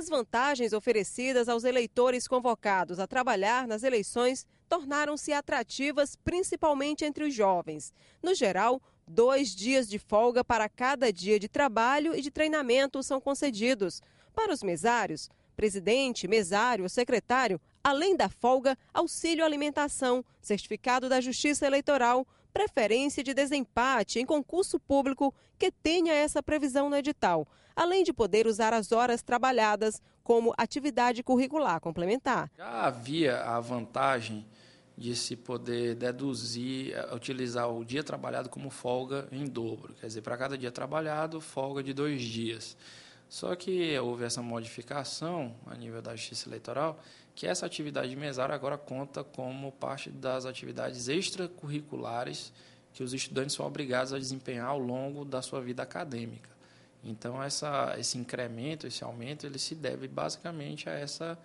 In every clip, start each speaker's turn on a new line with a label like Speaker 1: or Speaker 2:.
Speaker 1: As vantagens oferecidas aos eleitores convocados a trabalhar nas eleições tornaram-se atrativas principalmente entre os jovens. No geral, dois dias de folga para cada dia de trabalho e de treinamento são concedidos. Para os mesários, presidente, mesário, secretário, além da folga, auxílio alimentação, certificado da Justiça Eleitoral, preferência de desempate em concurso público que tenha essa previsão no edital, além de poder usar as horas trabalhadas como atividade curricular complementar.
Speaker 2: Já havia a vantagem de se poder deduzir, eh, utilizar o dia trabalhado como folga em dobro, quer dizer, para cada dia trabalhado, folga de dois dias. Só que houve essa modificação a nível da Justiça Eleitoral, que essa atividade mesária agora conta como parte das atividades extracurriculares que os estudantes são obrigados a desempenhar ao longo da sua vida acadêmica. Então, essa, esse incremento, esse aumento, ele se deve basicamente a, essa,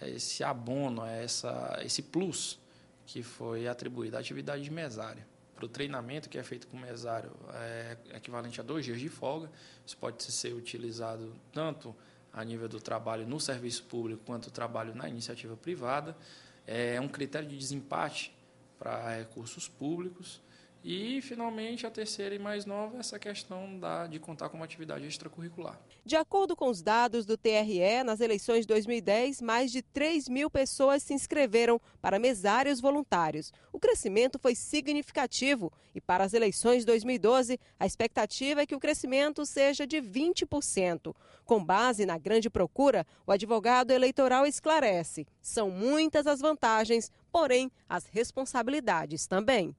Speaker 2: a esse abono, a essa, esse plus que foi atribuído à atividade mesária para o treinamento que é feito com o mesário é equivalente a dois dias de folga. Isso pode ser utilizado tanto a nível do trabalho no serviço público quanto o trabalho na iniciativa privada. É um critério de desempate para recursos públicos e, finalmente, a terceira e mais nova, é essa questão da, de contar com uma atividade extracurricular.
Speaker 1: De acordo com os dados do TRE, nas eleições de 2010, mais de 3 mil pessoas se inscreveram para mesários voluntários. O crescimento foi significativo e, para as eleições de 2012, a expectativa é que o crescimento seja de 20%. Com base na grande procura, o advogado eleitoral esclarece: são muitas as vantagens, porém, as responsabilidades também.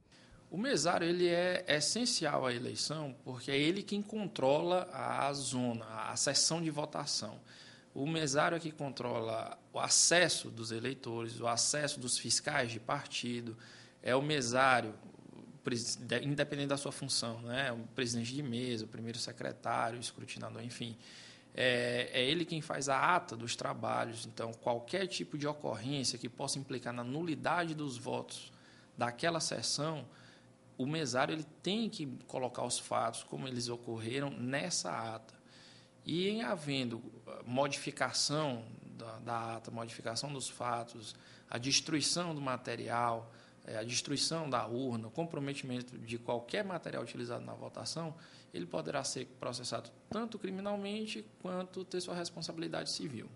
Speaker 2: O mesário ele é essencial à eleição porque é ele quem controla a zona, a sessão de votação. O mesário é que controla o acesso dos eleitores, o acesso dos fiscais de partido, é o mesário, independente da sua função, né? É o presidente de mesa, o primeiro secretário, o escrutinador, enfim. É, é, ele quem faz a ata dos trabalhos. Então, qualquer tipo de ocorrência que possa implicar na nulidade dos votos daquela sessão, o mesário ele tem que colocar os fatos como eles ocorreram nessa ata. E em havendo eh, modificação da, da ata, modificação dos fatos, a destruição do material, eh, a destruição da urna, o comprometimento de qualquer material utilizado na votação, ele poderá ser processado tanto criminalmente quanto ter sua responsabilidade civil.